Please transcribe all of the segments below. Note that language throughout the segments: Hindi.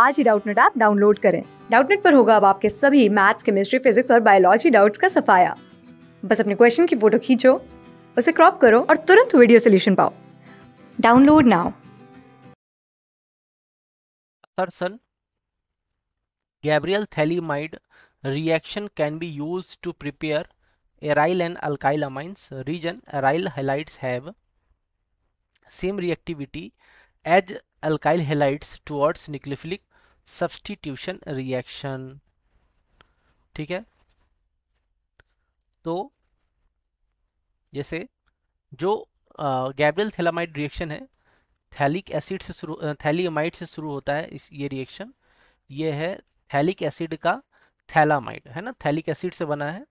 आज ही डाउटनेट ऐप डाउनलोड करें डाउटनेट पर होगा अब आपके सभी मैथ्स केमिस्ट्री फिजिक्स और बायोलॉजी डाउट्स का सफाया बस अपने क्वेश्चन की फोटो खींचो उसे क्रॉप करो और तुरंत वीडियो सोल्यूशन पाओ डाउनलोड नाउ सन Gabriel phthalimide reaction can be use to prepare aryl and alkyl amines reason aryl halides have same reactivity as alkyl halides towards nucleophilic substitution reaction ठीक है तो जैसे जो गैब्रियल थैलामाइड रिएक्शन है थैलिक एसिड से शुरू थैलीमाइड से शुरू होता है इस ये रिएक्शन ये है थैलिक एसिड का थैलामाइड है ना थैलिक एसिड से बना है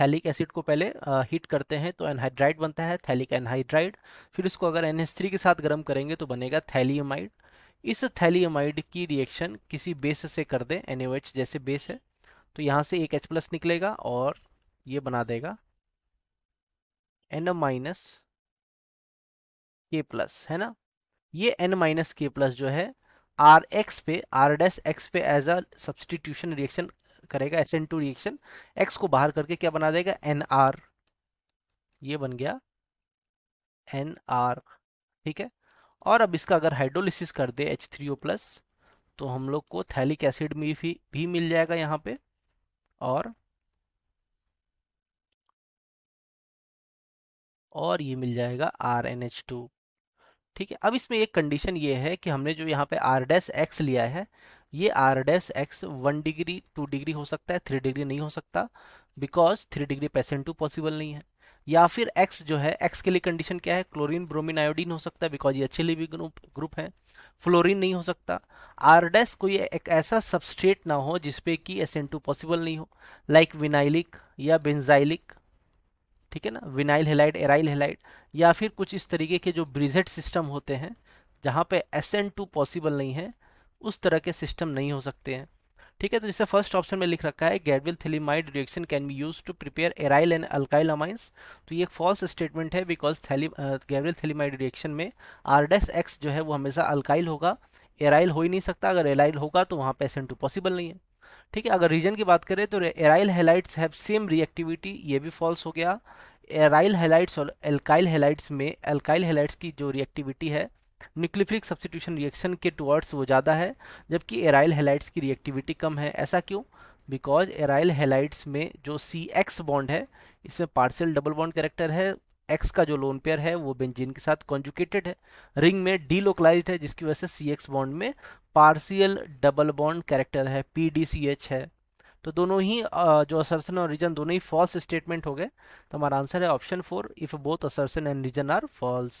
थैलिक एसिड को पहले हीट करते हैं तो एनहाइड्राइड बनता है थैलिक एनहाइड्राइड फिर इसको अगर एन के साथ गर्म करेंगे तो बनेगा थैलीमाइड इस थैलीमाइड की रिएक्शन किसी बेस से कर दें एन जैसे बेस है तो यहाँ से एक एच प्लस निकलेगा और ये बना देगा एन माइनस के प्लस है ना ये एन माइनस के प्लस जो है आर एक्स पे आर डैस एक्स पे एज अ सब्सटीट्यूशन रिएक्शन करेगा S N two reaction X को बाहर करके क्या बना देगा एन आर ये बन गया एन आर ठीक है और अब इसका अगर हाइड्रोलिसिस कर दे एच थ्री ओ प्लस तो हम लोग को थैलिक एसिड में भी, भी मिल जाएगा यहाँ पे और और ये मिल जाएगा आर एन एच टू ठीक है अब इसमें एक कंडीशन ये है कि हमने जो यहाँ पे आर डैस एक्स लिया है ये R dash X one degree two degree हो सकता है थ्री डिग्री नहीं हो सकता because three degree percent to possible नहीं है या फिर एक्स जो है एक्स के लिए कंडीशन क्या है क्लोरीन ब्रोमीन आयोडीन हो सकता है बिकॉज ये अच्छे लिविंग ग्रुप ग्रुप है फ्लोरीन नहीं हो सकता आरडेस कोई एक ऐसा सबस्ट्रेट ना हो जिसपे कि एस एन टू पॉसिबल नहीं हो लाइक विनाइलिक या बेंजाइलिक ठीक है ना विनाइल हेलाइट एराइल हेलाइट या फिर कुछ इस तरीके के जो ब्रिजेट सिस्टम होते हैं जहाँ पे एस एन टू पॉसिबल नहीं है उस तरह के सिस्टम नहीं हो सकते हैं ठीक है तो जैसे फर्स्ट ऑप्शन में लिख रखा है Gabriel phthalimide reaction can be use to prepare aryl and alkyl amines तो ये एक फॉल्स स्टेटमेंट है बिकॉज थैली गैडविल थैलीमाइड रिएक्शन में आरडेस एक्स जो है वो हमेशा अल्काइल होगा एराइल हो ही नहीं सकता अगर एराइल होगा तो वहाँ पे एस पॉसिबल नहीं है ठीक है अगर रीजन की बात करें तो aryl halides have same reactivity ये भी फॉल्स हो गया एराइल हेलाइट्स और एल्काइल हेलाइट्स में एल्काइल हेलाइट्स की जो रिएक्टिविटी है न्यूक्लिफिलिक सब्सिट्यूशन रिएक्शन के टुवर्ड्स वो ज़्यादा है जबकि एराइल हेलाइट्स की रिएक्टिविटी कम है ऐसा क्यों बिकॉज एराइल हेलाइट्स में जो सी एक्स बॉन्ड है इसमें पार्सियल डबल बॉन्ड करेक्टर है एक्स का जो लोन पेयर है वो बेंजीन के साथ कॉन्जुकेटेड है रिंग में डीलोकलाइज है जिसकी वजह से सी एक्स बॉन्ड में पार्सियल डबल बॉन्ड कैरेक्टर है पी डी सी एच है तो दोनों ही जो असरसन और रीजन दोनों ही फॉल्स स्टेटमेंट हो गए तो हमारा आंसर है option four if both assertion and reason are false